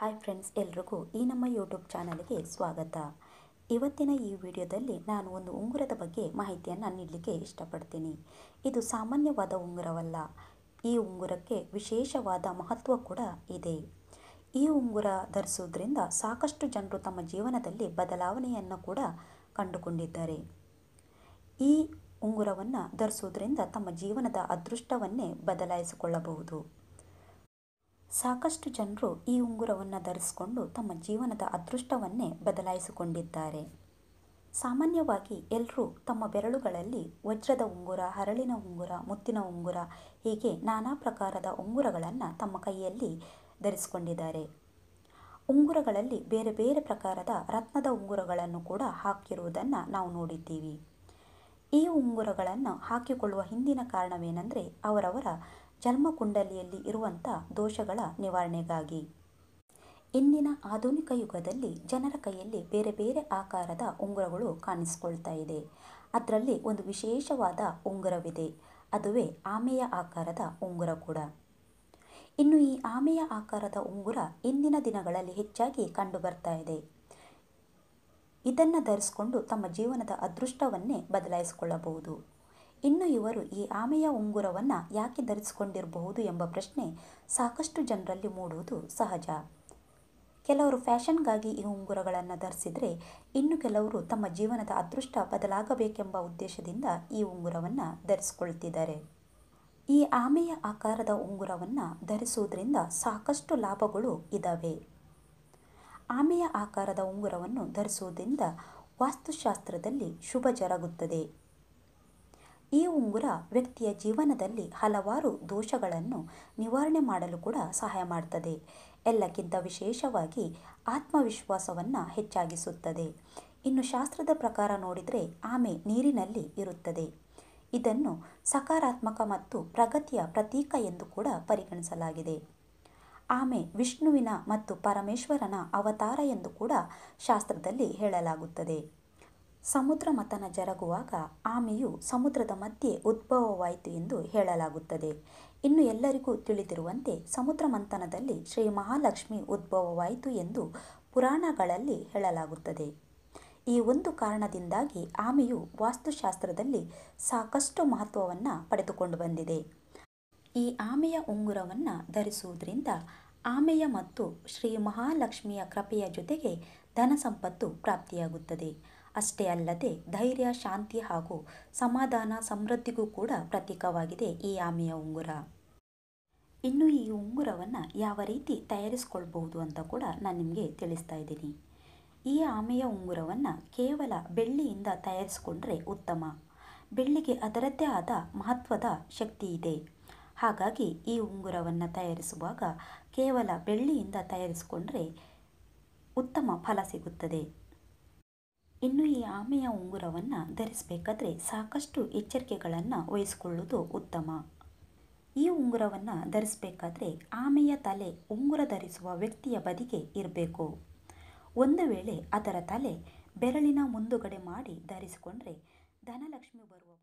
hi friends ಎಲ್ರಿಗೂ ಈ ನಮ್ಮ ಯೂಟ್ಯೂಬ್ ಚಾನಲ್ಗೆ ಸ್ವಾಗತ ಇವತ್ತಿನ ಈ ವಿಡಿಯೋದಲ್ಲಿ ನಾನು ಒಂದು ಉಂಗುರದ ಬಗ್ಗೆ ಮಾಹಿತಿಯನ್ನು ನೀಡಲಿಕ್ಕೆ ಇಷ್ಟಪಡ್ತೀನಿ ಇದು ಸಾಮಾನ್ಯವಾದ ಉಂಗುರವಲ್ಲ ಈ ಉಂಗುರಕ್ಕೆ ವಿಶೇಷವಾದ ಮಹತ್ವ ಕೂಡ ಇದೆ ಈ ಉಂಗುರ ಧರಿಸುವುದರಿಂದ ಸಾಕಷ್ಟು ಜನರು ತಮ್ಮ ಜೀವನದಲ್ಲಿ ಬದಲಾವಣೆಯನ್ನು ಕೂಡ ಕಂಡುಕೊಂಡಿದ್ದಾರೆ ಈ ಉಂಗುರವನ್ನು ಧರಿಸುವುದರಿಂದ ತಮ್ಮ ಜೀವನದ ಅದೃಷ್ಟವನ್ನೇ ಬದಲಾಯಿಸಿಕೊಳ್ಳಬಹುದು ಸಾಕಷ್ಟು ಜನರು ಈ ಉಂಗುರವನ್ನು ಧರಿಸಿಕೊಂಡು ತಮ್ಮ ಜೀವನದ ಅದೃಷ್ಟವನ್ನೇ ಬದಲಾಯಿಸಿಕೊಂಡಿದ್ದಾರೆ ಸಾಮಾನ್ಯವಾಗಿ ಎಲ್ಲರೂ ತಮ್ಮ ಬೆರಳುಗಳಲ್ಲಿ ವಜ್ರದ ಉಂಗುರ ಹರಳಿನ ಉಂಗುರ ಮುತ್ತಿನ ಉಂಗುರ ಹೀಗೆ ನಾನಾ ಪ್ರಕಾರದ ಉಂಗುರಗಳನ್ನು ತಮ್ಮ ಕೈಯಲ್ಲಿ ಧರಿಸಿಕೊಂಡಿದ್ದಾರೆ ಉಂಗುರಗಳಲ್ಲಿ ಬೇರೆ ಬೇರೆ ಪ್ರಕಾರದ ರತ್ನದ ಉಂಗುರಗಳನ್ನು ಕೂಡ ಹಾಕಿರುವುದನ್ನು ನಾವು ನೋಡಿದ್ದೀವಿ ಈ ಉಂಗುರಗಳನ್ನು ಹಾಕಿಕೊಳ್ಳುವ ಹಿಂದಿನ ಕಾರಣವೇನೆಂದರೆ ಅವರವರ ಜನ್ಮಕುಂಡಲಿಯಲ್ಲಿ ಇರುವಂಥ ದೋಷಗಳ ನಿವಾರಣೆಗಾಗಿ ಇಂದಿನ ಆಧುನಿಕ ಯುಗದಲ್ಲಿ ಜನರ ಕೈಯಲ್ಲಿ ಬೇರೆ ಬೇರೆ ಆಕಾರದ ಉಂಗುರಗಳು ಕಾಣಿಸಿಕೊಳ್ತಾ ಇದೆ ಅದರಲ್ಲಿ ಒಂದು ವಿಶೇಷವಾದ ಉಂಗುರವಿದೆ ಅದುವೇ ಆಮೆಯ ಆಕಾರದ ಉಂಗುರ ಕೂಡ ಇನ್ನು ಈ ಆಮೆಯ ಆಕಾರದ ಉಂಗುರ ಇಂದಿನ ದಿನಗಳಲ್ಲಿ ಹೆಚ್ಚಾಗಿ ಕಂಡುಬರ್ತಾ ಇದೆ ಇದನ್ನು ಧರಿಸಿಕೊಂಡು ತಮ್ಮ ಜೀವನದ ಅದೃಷ್ಟವನ್ನೇ ಬದಲಾಯಿಸಿಕೊಳ್ಳಬಹುದು ಇನ್ನು ಇವರು ಈ ಆಮೆಯ ಉಂಗುರವನ್ನು ಯಾಕೆ ಧರಿಸಿಕೊಂಡಿರಬಹುದು ಎಂಬ ಪ್ರಶ್ನೆ ಸಾಕಷ್ಟು ಜನರಲ್ಲಿ ಮೂಡುವುದು ಸಹಜ ಕೆಲವರು ಫ್ಯಾಷನ್ಗಾಗಿ ಈ ಉಂಗುರಗಳನ್ನು ಧರಿಸಿದರೆ ಇನ್ನು ಕೆಲವರು ತಮ್ಮ ಜೀವನದ ಅದೃಷ್ಟ ಬದಲಾಗಬೇಕೆಂಬ ಉದ್ದೇಶದಿಂದ ಈ ಉಂಗುರವನ್ನು ಧರಿಸಿಕೊಳ್ತಿದ್ದಾರೆ ಈ ಆಮೆಯ ಆಕಾರದ ಉಂಗುರವನ್ನು ಧರಿಸುವುದರಿಂದ ಸಾಕಷ್ಟು ಲಾಭಗಳು ಇದ್ದಾವೆ ಆಮೆಯ ಆಕಾರದ ಉಂಗುರವನ್ನು ಧರಿಸುವುದರಿಂದ ವಾಸ್ತುಶಾಸ್ತ್ರದಲ್ಲಿ ಶುಭ ಜರಗುತ್ತದೆ ಈ ಉಂಗುರ ವ್ಯಕ್ತಿಯ ಜೀವನದಲ್ಲಿ ಹಲವಾರು ದೋಷಗಳನ್ನು ನಿವಾರಣೆ ಮಾಡಲು ಕೂಡ ಸಹಾಯ ಮಾಡುತ್ತದೆ ಎಲ್ಲಕ್ಕಿಂತ ವಿಶೇಷವಾಗಿ ಆತ್ಮವಿಶ್ವಾಸವನ್ನು ಹೆಚ್ಚಾಗಿಸುತ್ತದೆ ಇನ್ನು ಶಾಸ್ತ್ರದ ಪ್ರಕಾರ ನೋಡಿದರೆ ಆಮೆ ನೀರಿನಲ್ಲಿ ಇರುತ್ತದೆ ಇದನ್ನು ಸಕಾರಾತ್ಮಕ ಮತ್ತು ಪ್ರಗತಿಯ ಪ್ರತೀಕ ಎಂದು ಕೂಡ ಪರಿಗಣಿಸಲಾಗಿದೆ ಆಮೆ ವಿಷ್ಣುವಿನ ಮತ್ತು ಪರಮೇಶ್ವರನ ಅವತಾರ ಎಂದು ಕೂಡ ಶಾಸ್ತ್ರದಲ್ಲಿ ಹೇಳಲಾಗುತ್ತದೆ ಸಮುದ್ರ ಮತನ ಜರುಗುವಾಗ ಆಮೆಯು ಸಮುದ್ರದ ಮಧ್ಯೆ ಉದ್ಭವವಾಯಿತು ಎಂದು ಹೇಳಲಾಗುತ್ತದೆ ಇನ್ನು ಎಲ್ಲರಿಗೂ ತಿಳಿದಿರುವಂತೆ ಸಮುದ್ರ ಮಂಥನದಲ್ಲಿ ಶ್ರೀ ಮಹಾಲಕ್ಷ್ಮಿ ಉದ್ಭವವಾಯಿತು ಎಂದು ಪುರಾಣಗಳಲ್ಲಿ ಹೇಳಲಾಗುತ್ತದೆ ಈ ಒಂದು ಕಾರಣದಿಂದಾಗಿ ಆಮೆಯು ವಾಸ್ತುಶಾಸ್ತ್ರದಲ್ಲಿ ಸಾಕಷ್ಟು ಮಹತ್ವವನ್ನು ಪಡೆದುಕೊಂಡು ಬಂದಿದೆ ಈ ಆಮೆಯ ಉಂಗುರವನ್ನು ಧರಿಸುವುದರಿಂದ ಆಮೆಯ ಮತ್ತು ಶ್ರೀ ಮಹಾಲಕ್ಷ್ಮಿಯ ಕೃಪೆಯ ಜೊತೆಗೆ ಧನ ಸಂಪತ್ತು ಪ್ರಾಪ್ತಿಯಾಗುತ್ತದೆ ಅಷ್ಟೇ ಅಲ್ಲದೆ ಧೈರ್ಯ ಶಾಂತಿ ಹಾಗೂ ಸಮಾಧಾನ ಸಮೃದ್ಧಿಗೂ ಕೂಡ ಪ್ರತೀಕವಾಗಿದೆ ಈ ಆಮೆಯ ಉಂಗುರ ಇನ್ನು ಈ ಉಂಗುರವನ್ನು ಯಾವ ರೀತಿ ತಯಾರಿಸ್ಕೊಳ್ಬಹುದು ಅಂತ ಕೂಡ ನಾನು ನಿಮಗೆ ತಿಳಿಸ್ತಾ ಇದ್ದೀನಿ ಈ ಆಮೆಯ ಉಂಗುರವನ್ನು ಕೇವಲ ಬೆಳ್ಳಿಯಿಂದ ತಯಾರಿಸಿಕೊಂಡ್ರೆ ಉತ್ತಮ ಬೆಳ್ಳಿಗೆ ಅದರದ್ದೇ ಆದ ಮಹತ್ವದ ಶಕ್ತಿ ಇದೆ ಹಾಗಾಗಿ ಈ ಉಂಗುರವನ್ನು ತಯಾರಿಸುವಾಗ ಕೇವಲ ಬೆಳ್ಳಿಯಿಂದ ತಯಾರಿಸಿಕೊಂಡ್ರೆ ಉತ್ತಮ ಫಲ ಸಿಗುತ್ತದೆ ಇನ್ನು ಈ ಆಮೆಯ ಉಂಗುರವನ್ನು ಧರಿಸಬೇಕಾದ್ರೆ ಸಾಕಷ್ಟು ಎಚ್ಚರಿಕೆಗಳನ್ನು ವಹಿಸಿಕೊಳ್ಳುವುದು ಉತ್ತಮ ಈ ಉಂಗುರವನ್ನು ಧರಿಸಬೇಕಾದ್ರೆ ಆಮೆಯ ತಲೆ ಉಂಗುರ ಧರಿಸುವ ವ್ಯಕ್ತಿಯ ಬದಿಗೆ ಇರಬೇಕು ಒಂದು ವೇಳೆ ಅದರ ತಲೆ ಬೆರಳಿನ ಮುಂದುಗಡೆ ಮಾಡಿ ಧರಿಸಿಕೊಂಡ್ರೆ ಧನಲಕ್ಷ್ಮಿ ಬರುವ